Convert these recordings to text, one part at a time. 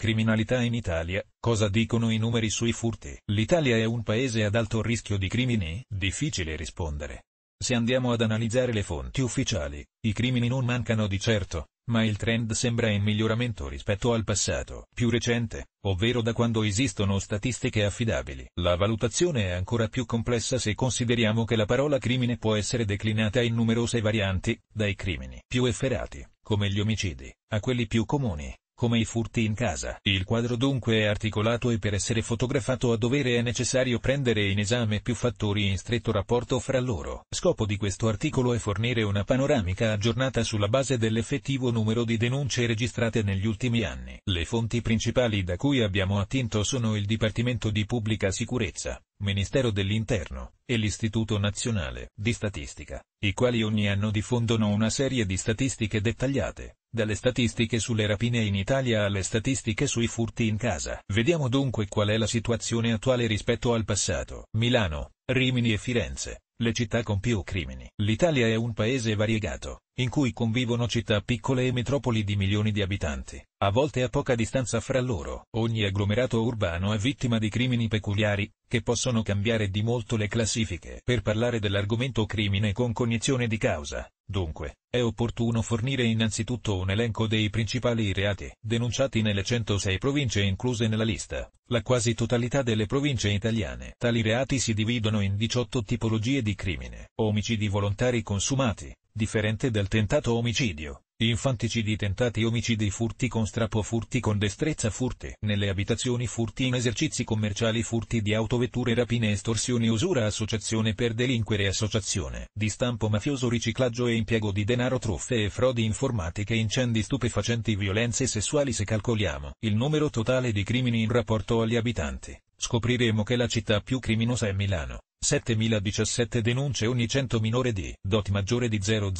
Criminalità in Italia, cosa dicono i numeri sui furti? L'Italia è un paese ad alto rischio di crimini? Difficile rispondere. Se andiamo ad analizzare le fonti ufficiali, i crimini non mancano di certo, ma il trend sembra in miglioramento rispetto al passato più recente, ovvero da quando esistono statistiche affidabili. La valutazione è ancora più complessa se consideriamo che la parola crimine può essere declinata in numerose varianti, dai crimini più efferati, come gli omicidi, a quelli più comuni, come i furti in casa. Il quadro dunque è articolato e per essere fotografato a dovere è necessario prendere in esame più fattori in stretto rapporto fra loro. Scopo di questo articolo è fornire una panoramica aggiornata sulla base dell'effettivo numero di denunce registrate negli ultimi anni. Le fonti principali da cui abbiamo attinto sono il Dipartimento di Pubblica Sicurezza, Ministero dell'Interno, e l'Istituto Nazionale di Statistica, i quali ogni anno diffondono una serie di statistiche dettagliate, dalle statistiche sulle rapine in Italia alle statistiche sui furti in casa. Vediamo dunque qual è la situazione attuale rispetto al passato. Milano, Rimini e Firenze, le città con più crimini. L'Italia è un paese variegato, in cui convivono città piccole e metropoli di milioni di abitanti, a volte a poca distanza fra loro. Ogni agglomerato urbano è vittima di crimini peculiari, che possono cambiare di molto le classifiche. Per parlare dell'argomento crimine con cognizione di causa, Dunque, è opportuno fornire innanzitutto un elenco dei principali reati denunciati nelle 106 province incluse nella lista, la quasi totalità delle province italiane. Tali reati si dividono in 18 tipologie di crimine, omicidi volontari consumati, differente dal tentato omicidio, Infanticidi tentati omicidi furti con strappo furti con destrezza furti nelle abitazioni furti in esercizi commerciali furti di autovetture rapine estorsioni usura associazione per delinquere associazione di stampo mafioso riciclaggio e impiego di denaro truffe e frodi informatiche incendi stupefacenti violenze sessuali se calcoliamo il numero totale di crimini in rapporto agli abitanti scopriremo che la città più criminosa è Milano 7017 denunce ogni 100 minore di dot maggiore di 000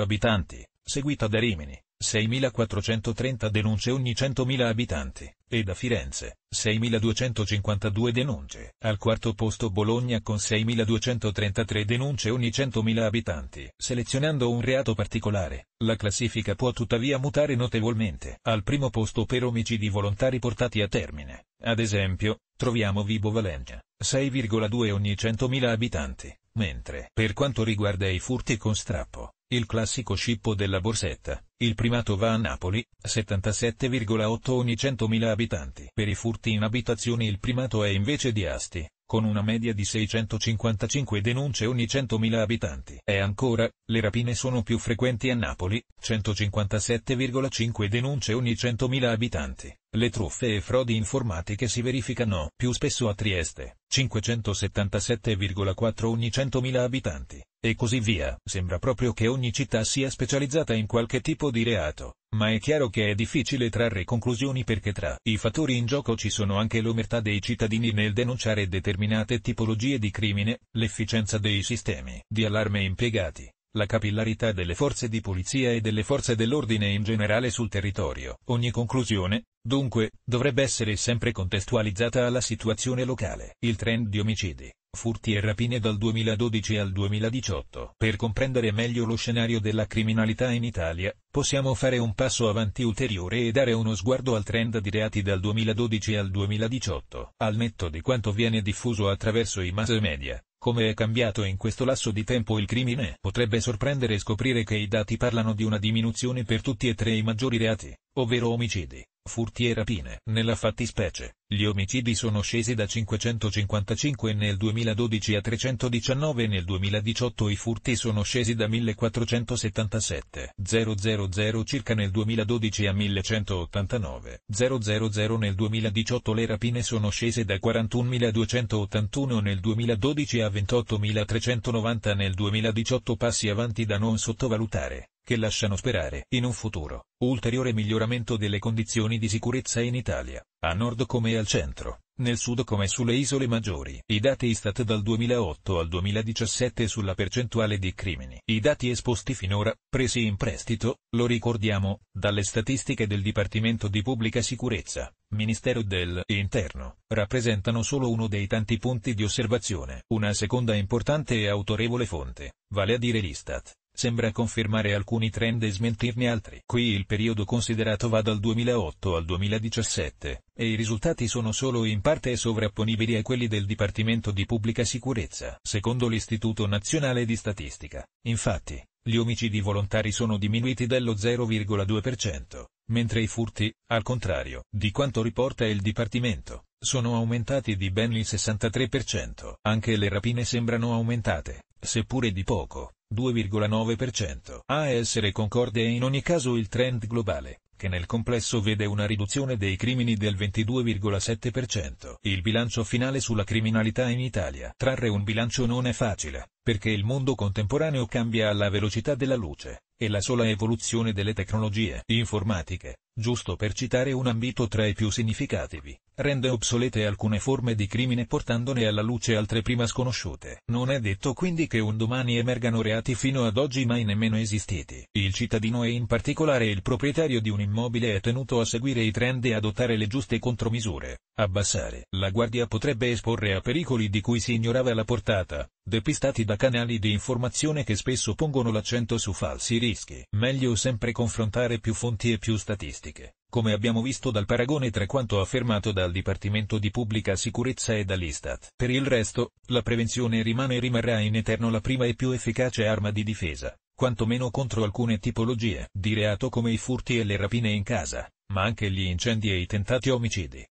abitanti seguita da Rimini, 6.430 denunce ogni 100.000 abitanti, e da Firenze, 6.252 denunce. Al quarto posto Bologna con 6.233 denunce ogni 100.000 abitanti. Selezionando un reato particolare, la classifica può tuttavia mutare notevolmente. Al primo posto per omicidi volontari portati a termine. Ad esempio, troviamo Vibo Valentia, 6,2 ogni 100.000 abitanti, mentre per quanto riguarda i furti con strappo, il classico scippo della borsetta. Il primato va a Napoli, 77,8 ogni 100.000 abitanti. Per i furti in abitazioni il primato è invece di Asti, con una media di 655 denunce ogni 100.000 abitanti. E ancora, le rapine sono più frequenti a Napoli, 157,5 denunce ogni 100.000 abitanti. Le truffe e frodi informatiche si verificano più spesso a Trieste, 577,4 ogni 100.000 abitanti, e così via. Sembra proprio che ogni città sia specializzata in qualche tipo di reato ma è chiaro che è difficile trarre conclusioni perché tra i fattori in gioco ci sono anche l'omertà dei cittadini nel denunciare determinate tipologie di crimine, l'efficienza dei sistemi di allarme impiegati, la capillarità delle forze di polizia e delle forze dell'ordine in generale sul territorio. Ogni conclusione, dunque, dovrebbe essere sempre contestualizzata alla situazione locale. Il trend di omicidi Furti e rapine dal 2012 al 2018. Per comprendere meglio lo scenario della criminalità in Italia, possiamo fare un passo avanti ulteriore e dare uno sguardo al trend di reati dal 2012 al 2018, al netto di quanto viene diffuso attraverso i mass media. Come è cambiato in questo lasso di tempo il crimine? Potrebbe sorprendere scoprire che i dati parlano di una diminuzione per tutti e tre i maggiori reati, ovvero omicidi, furti e rapine. Nella fattispecie, gli omicidi sono scesi da 555 nel 2012 a 319 nel 2018 i furti sono scesi da 1477 000 circa nel 2012 a 1189 000 nel 2018 le rapine sono scese da 41.281 nel 2012 a 28.390 nel 2018 passi avanti da non sottovalutare che lasciano sperare in un futuro ulteriore miglioramento delle condizioni di sicurezza in Italia a nord come al centro, nel sud come sulle isole maggiori. I dati Istat dal 2008 al 2017 sulla percentuale di crimini. I dati esposti finora, presi in prestito, lo ricordiamo, dalle statistiche del Dipartimento di Pubblica Sicurezza, Ministero del Interno, rappresentano solo uno dei tanti punti di osservazione. Una seconda importante e autorevole fonte, vale a dire l'Istat, sembra confermare alcuni trend e smentirne altri. Qui il periodo considerato va dal 2008 al 2017, e i risultati sono solo in parte sovrapponibili a quelli del Dipartimento di Pubblica Sicurezza. Secondo l'Istituto Nazionale di Statistica, infatti, gli omicidi volontari sono diminuiti dello 0,2%, mentre i furti, al contrario, di quanto riporta il Dipartimento, sono aumentati di ben il 63%. Anche le rapine sembrano aumentate, seppure di poco 2,9%. A essere concorde è in ogni caso il trend globale, che nel complesso vede una riduzione dei crimini del 22,7%. Il bilancio finale sulla criminalità in Italia. Trarre un bilancio non è facile, perché il mondo contemporaneo cambia alla velocità della luce, e la sola evoluzione delle tecnologie informatiche giusto per citare un ambito tra i più significativi, rende obsolete alcune forme di crimine portandone alla luce altre prima sconosciute. Non è detto quindi che un domani emergano reati fino ad oggi mai nemmeno esistiti. Il cittadino e in particolare il proprietario di un immobile è tenuto a seguire i trend e adottare le giuste contromisure, Abbassare la guardia potrebbe esporre a pericoli di cui si ignorava la portata, depistati da canali di informazione che spesso pongono l'accento su falsi rischi. Meglio sempre confrontare più fonti e più statistiche, come abbiamo visto dal paragone tra quanto affermato dal Dipartimento di Pubblica Sicurezza e dall'Istat. Per il resto, la prevenzione rimane e rimarrà in eterno la prima e più efficace arma di difesa, quantomeno contro alcune tipologie di reato come i furti e le rapine in casa, ma anche gli incendi e i tentati omicidi.